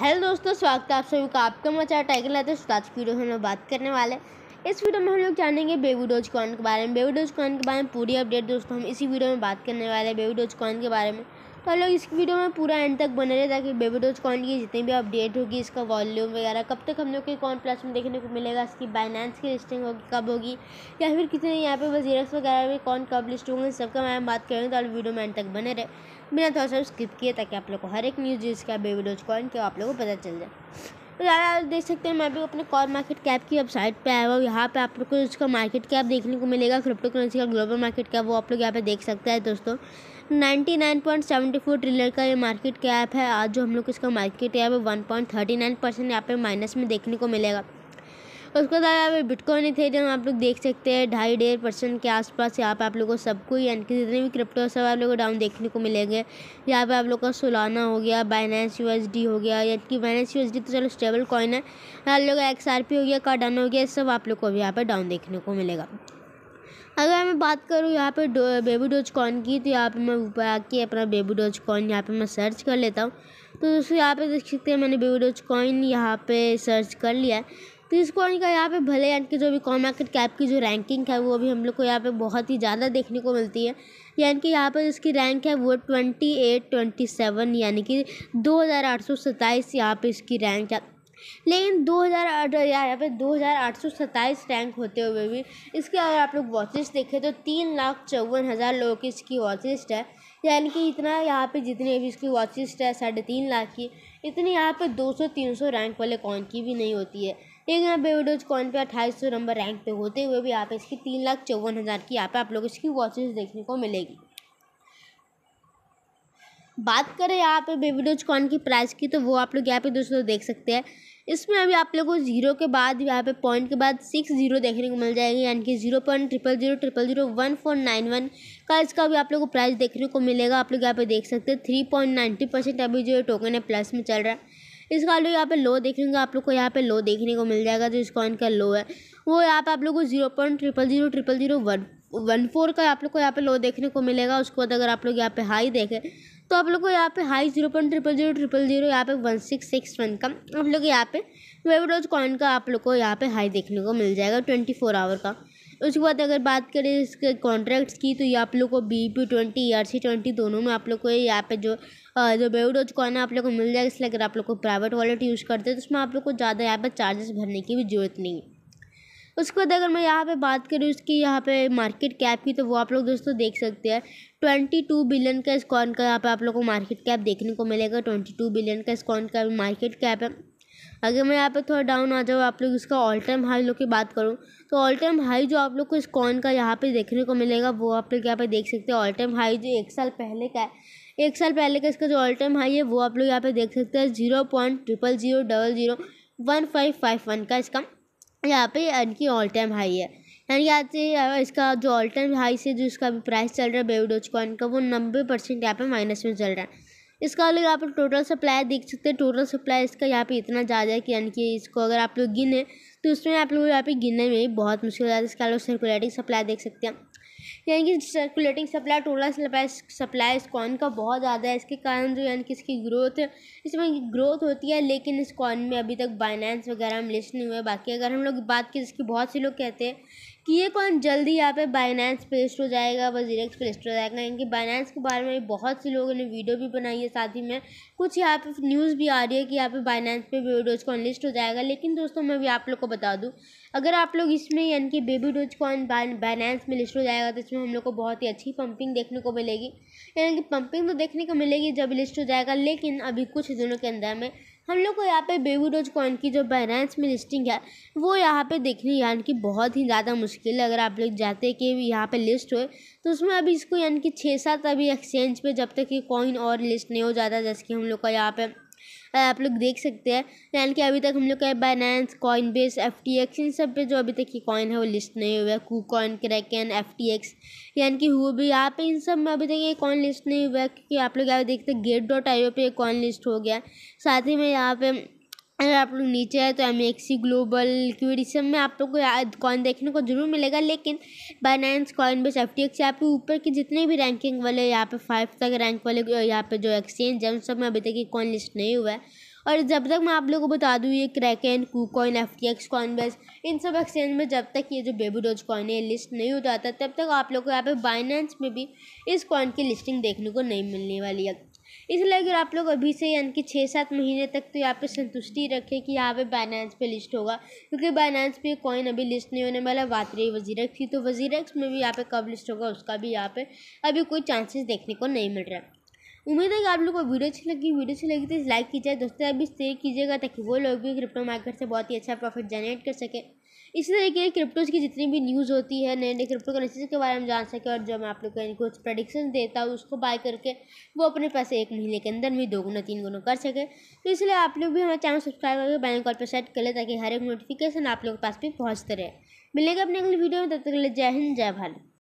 hello दोस्तों स्वागत है आप सभी का आपका मचार टाइगर लाते आज की वीडियो में हम बात करने वाले इस वीडियो में हम लोग जानेंगे बेबी डोज कॉइन के बारे में बेबी डोज कॉइन के बारे में पूरी अपडेट दोस्तों हम इसी वीडियो में बात करने वाले हैं बेबी डोज कॉइन के बारे में तो लोग इस वीडियो में पूरा एंड तक बने रहे ताकि बेबी डोज कॉइन की जितनी भी अपडेट होगी इसका वॉल्यूम वगैरह कब तक हम लोग के कॉन प्लस में देखने को मिलेगा इसकी बाइनेंस की लिस्टिंग होगी कब होगी या फिर कितने यहाँ पे वजीरक्स वगैरह में कौन कब लिस्ट होंगे सबका मैं बात करेंगे तो वीडियो में एंड तक बने रहे बिना थोड़ा सा स्किप किए ताकि आप लोग को हर एक न्यूज़ जिसका बेबी डोज कॉइन के आप लोग को पता चल जाए तो ज़्यादा देख सकते हैं मैं भी अपने कॉल मार्केट कैप की वेबसाइट पे आया हुआ यहाँ पे आप लोग को उसका मार्केट कैप देखने को मिलेगा क्रिप्टो करेंसी का ग्लोबल मार्केट कैप वो आप लोग यहाँ पे देख सकते हैं दोस्तों ninety nine point seventy four trillion का ये मार्केट कैप है आज जो हम लोग इसका मार्केट कैप है one point thirty nine percent यहाँ पे माइनस में देखने को मिलेगा उसके बाद यहाँ पे बिटकॉइन थे जो आप लोग देख सकते हैं ढाई डेढ़ परसेंट के आसपास यहाँ पे आप लोगों को सबको यानी कि जितने भी क्रिप्टो सब आप लोगों को डाउन देखने को मिलेंगे यहाँ पे आप लोग का सोलाना हो गया बाइनेंस डी हो गया यानी कि बाइनेंस डी तो चलो स्टेबल कॉइन है आप लोग एक्स हो गया कार्डाना हो गया सब आप लोग को भी यहाँ पर डाउन देखने को मिलेगा अगर मैं बात करूँ यहाँ पे बेबी डोज कॉइन की तो यहाँ पे मैं ऊपर आके अपना बेबी डोज कॉइन यहाँ पे मैं सर्च कर लेता हूँ तो दोस्तों यहाँ पे देख सकते हैं मैंने बेबी डोज कॉइन यहाँ पे सर्च कर लिया है तो इस कॉइन का यहाँ पे भले एंड कि जो भी कॉम मार्केट कैप की जो रैंकिंग है वो भी हम लोग को यहाँ पे बहुत ही ज़्यादा देखने को मिलती है यानी कि यहाँ पर इसकी रैंक है वो ट्वेंटी एट ट्वेंटी सेवन यानी कि दो हज़ार आठ सौ सत्ताईस यहाँ पर इसकी रैंक है लेकिन दो हज़ार आठ यहाँ पे दो हज़ार आठ सौ सत्ताईस रैंक होते हुए भी इसके अगर आप लोग वॉच लिस्ट देखें तो तीन लाख चौवन हज़ार लोगों की इसकी वॉच लिस्ट है यानी कि इतना यहाँ पे जितने भी इसकी वॉच लिस्ट है साढ़े तीन लाख की इतनी यहाँ पे दो सौ तीन सौ रैंक वाले कॉइन की भी नहीं होती है लेकिन यहाँ बेवडोज कॉइन पर अट्ठाईस सौ नंबर रैंक पर होते हुए भी यहाँ पर इसकी तीन लाख चौवन हज़ार की यहाँ पर आप लोग इसकी वॉचेस देखने को मिलेगी बात करें यहाँ पे बेबी डोज कॉन की प्राइस की तो वो आप लोग यहाँ पे दोस्तों देख सकते हैं इसमें अभी आप लोगों को जीरो के बाद यहाँ पे पॉइंट के बाद सिक्स जीरो देखने को मिल जाएगी यानी कि zero point triple zero triple zero one four nine one का इसका भी आप लोगों को प्राइस देखने को मिलेगा आप लोग यहाँ पे देख सकते हैं थ्री पॉइंट नाइन्टी परसेंट अभी जो टोकन है प्लस में चल रहा है इसका आप लोग यहाँ पे लो देखेंगे आप लोग को यहाँ पे लो देखने को मिल जाएगा जो इस कॉइन का लो है वो यहाँ पे आप लोग को zero point triple zero triple zero one one four का आप लोग को यहाँ पे लो देखने को मिलेगा उसके बाद अगर आप लोग यहाँ पे हाई देखें तो आप लोग को यहाँ पे high zero point triple zero triple zero यहाँ पे वन सिक्स सिक्स वन का आप लोग यहाँ पे वेबडोज कॉइन का आप लोग को यहाँ पे हाई देखने को मिल जाएगा ट्वेंटी फोर आवर का उसके बाद अगर बात करें इसके कॉन्ट्रैक्ट्स की तो ये आप लोग को B P twenty R C twenty दोनों में आप लोग को यहाँ पे जो जो बेउडोज कॉइन है आप लोग को मिल जाएगा इसलिए अगर आप लोग को प्राइवेट वॉलेट यूज़ करते हैं तो उसमें आप लोग को ज़्यादा यहाँ पर चार्जेस भरने की भी जरूरत नहीं है उसके बाद अगर मैं यहाँ पे बात करूँ इसकी यहाँ पे मार्केट कैप की तो वो आप लोग दोस्तों देख सकते हैं ट्वेंटी टू बिलियन का स्कॉन का यहाँ पे आप लोग को मार्केट कैप देखने को मिलेगा ट्वेंटी टू बिलियन का स्कॉन का मार्केट कैप है अगर मैं यहाँ पे थोड़ा डाउन आ जाऊँ आप लोग इसका ऑल टाइम हाई लोग की बात करूँ तो ऑल टाइम हाई जो आप लोग को स्कॉन का यहाँ पर देखने को मिलेगा वो आप लोग यहाँ पर देख सकते हैं ऑल टाइम हाई जो एक साल पहले का है एक साल पहले का इसका जो ऑल टाइम हाई है वो आप लोग यहाँ पर देख सकते हैं zero point triple zero double zero one five five one का इसका यहाँ पे इनकी ऑल टाइम हाई है यानी यहाँ से इसका जो ऑल टाइम हाई से जो इसका प्राइस चल रहा है बेबी डोज कॉइन का वो नब्बे परसेंट यहाँ पर माइनस में चल रहा है इसका अलग आप टोटल सप्लाई देख सकते हैं टोटल सप्लाई इसका यहाँ पे इतना ज़्यादा है कि यानी कि इसको अगर आप लोग गिने तो उसमें आप लोग यहाँ पे गिनने में बहुत मुश्किल हो जाता है इसका लोग सर्कुलेटिंग सप्लाई देख सकते हैं यानी कि circulating supply total supply supply इस कॉन का बहुत ज़्यादा है इसके कारण जो यानी कि इसकी ग्रोथ है इसमें ग्रोथ होती है लेकिन इस कॉन में अभी तक बाइनेंस वगैरह हम लिस्ट नहीं हुए बाकी अगर हम लोग बात की जिसकी बहुत से लोग कहते हैं कि ये कौन जल्दी यहाँ पे बाइनेंस पेस्ट हो जाएगा वजीरेक्स लिस्ट हो जाएगा इनके बाइनेंस के बारे में बहुत से लोगों ने वीडियो भी बनाई है साथ ही में कुछ यहाँ पे न्यूज़ भी आ रही है कि यहाँ पे बाइनेंस पे बेबी डोज कॉइन लिस्ट हो जाएगा लेकिन दोस्तों मैं भी आप लोग को बता दूँ अगर आप लोग इसमें यानी कि बेबी डोज कॉइन बाइनेंस में लिस्ट हो जाएगा तो इसमें हम लोग को बहुत ही अच्छी पंपिंग देखने को मिलेगी यानी कि पंपिंग तो देखने को मिलेगी जब लिस्ट हो जाएगा लेकिन अभी कुछ दिनों के अंदर में हम लोग को यहाँ पे बेबू डोज कॉइन की जो बैलेंस में लिस्टिंग है वो यहाँ पे देखनी यानी कि बहुत ही ज़्यादा मुश्किल है अगर आप लोग जाते कि यहाँ पे लिस्ट हो तो उसमें अभी इसको यानी कि छः सात अभी एक्सचेंज पे जब तक ये कॉइन और लिस्ट नहीं हो जाता जैसे कि हम लोग का यहाँ पे आप लोग देख सकते हैं यानी कि अभी तक हम लोग का Binance Coinbase F T X इन सब पे जो अभी तक ये कॉइन है वो लिस्ट नहीं हुआ है KuCoin Kraken F T X यानी कि हुआ भी यहाँ पे इन सब में अभी तक ये कॉइन लिस्ट नहीं हुआ है क्योंकि आप लोग यहाँ देखते हैं गेट डॉट आई ओ पे कॉइन लिस्ट हो गया साथ ही में यहाँ पे अगर आप लोग नीचे आए तो एम एक्सी ग्लोबल सब में आप लोग को कॉइन देखने को जरूर मिलेगा लेकिन Binance Coinbase F T X आपके ऊपर के जितने भी रैंकिंग वाले यहाँ पे फाइव तक रैंक वाले यहाँ पे जो एक्सचेंज है उन सब में अभी तक ये कॉइन लिस्ट नहीं हुआ है और जब तक मैं आप लोगों को बता दूँ ये Kraken KuCoin F T X Coinbase इन सब एक्सचेंज में जब तक ये जो बेबी डोज कॉइन है लिस्ट नहीं हो जाता तब तक आप लोग को यहाँ पे बाइनेंस में भी इस कॉइन की लिस्टिंग देखने को नहीं मिलने वाली है इसलिए अगर आप लोग अभी से यानी कि छः सात महीने तक तो यहाँ पे संतुष्टि रखें कि यहाँ पे बाइनांस पे लिस्ट होगा क्योंकि बाइनांस पे कॉइन अभी लिस्ट नहीं होने वाला बात रही वजीरक की तो वजीरक्स में भी यहाँ पे कब लिस्ट होगा उसका भी यहाँ पे अभी कोई चांसेस देखने को नहीं मिल रहा है उम्मीद है कि आप लोग को वीडियो अच्छी लगी वीडियो अच्छी लगी तो लाइक कीजिए दोस्तों अभी शेयर कीजिएगा ताकि वो लोग भी क्रिप्टो मार्केट से बहुत ही अच्छा प्रॉफिट जनरेट कर सके इसी तरीके क्रिप्टोज की जितनी भी न्यूज़ होती है नए नए क्रिप्टो करेंसीज के बारे में जान सके और जो मैं आप लोग को कुछ प्रडिक्शन देता हूँ उसको बाय करके वो अपने पैसे एक महीने के अंदर भी दो गुना तीन गुना कर सके तो इसलिए आप लोग भी हमारे चैनल सब्सक्राइब करके बैंक कॉल पर सेट कर ले ताकि हर एक नोटिफिकेशन आप लोग के पास भी पहुँचते रहे मिलेगा अपने अगले वीडियो में तब तक के लिए जय हिंद जय भारत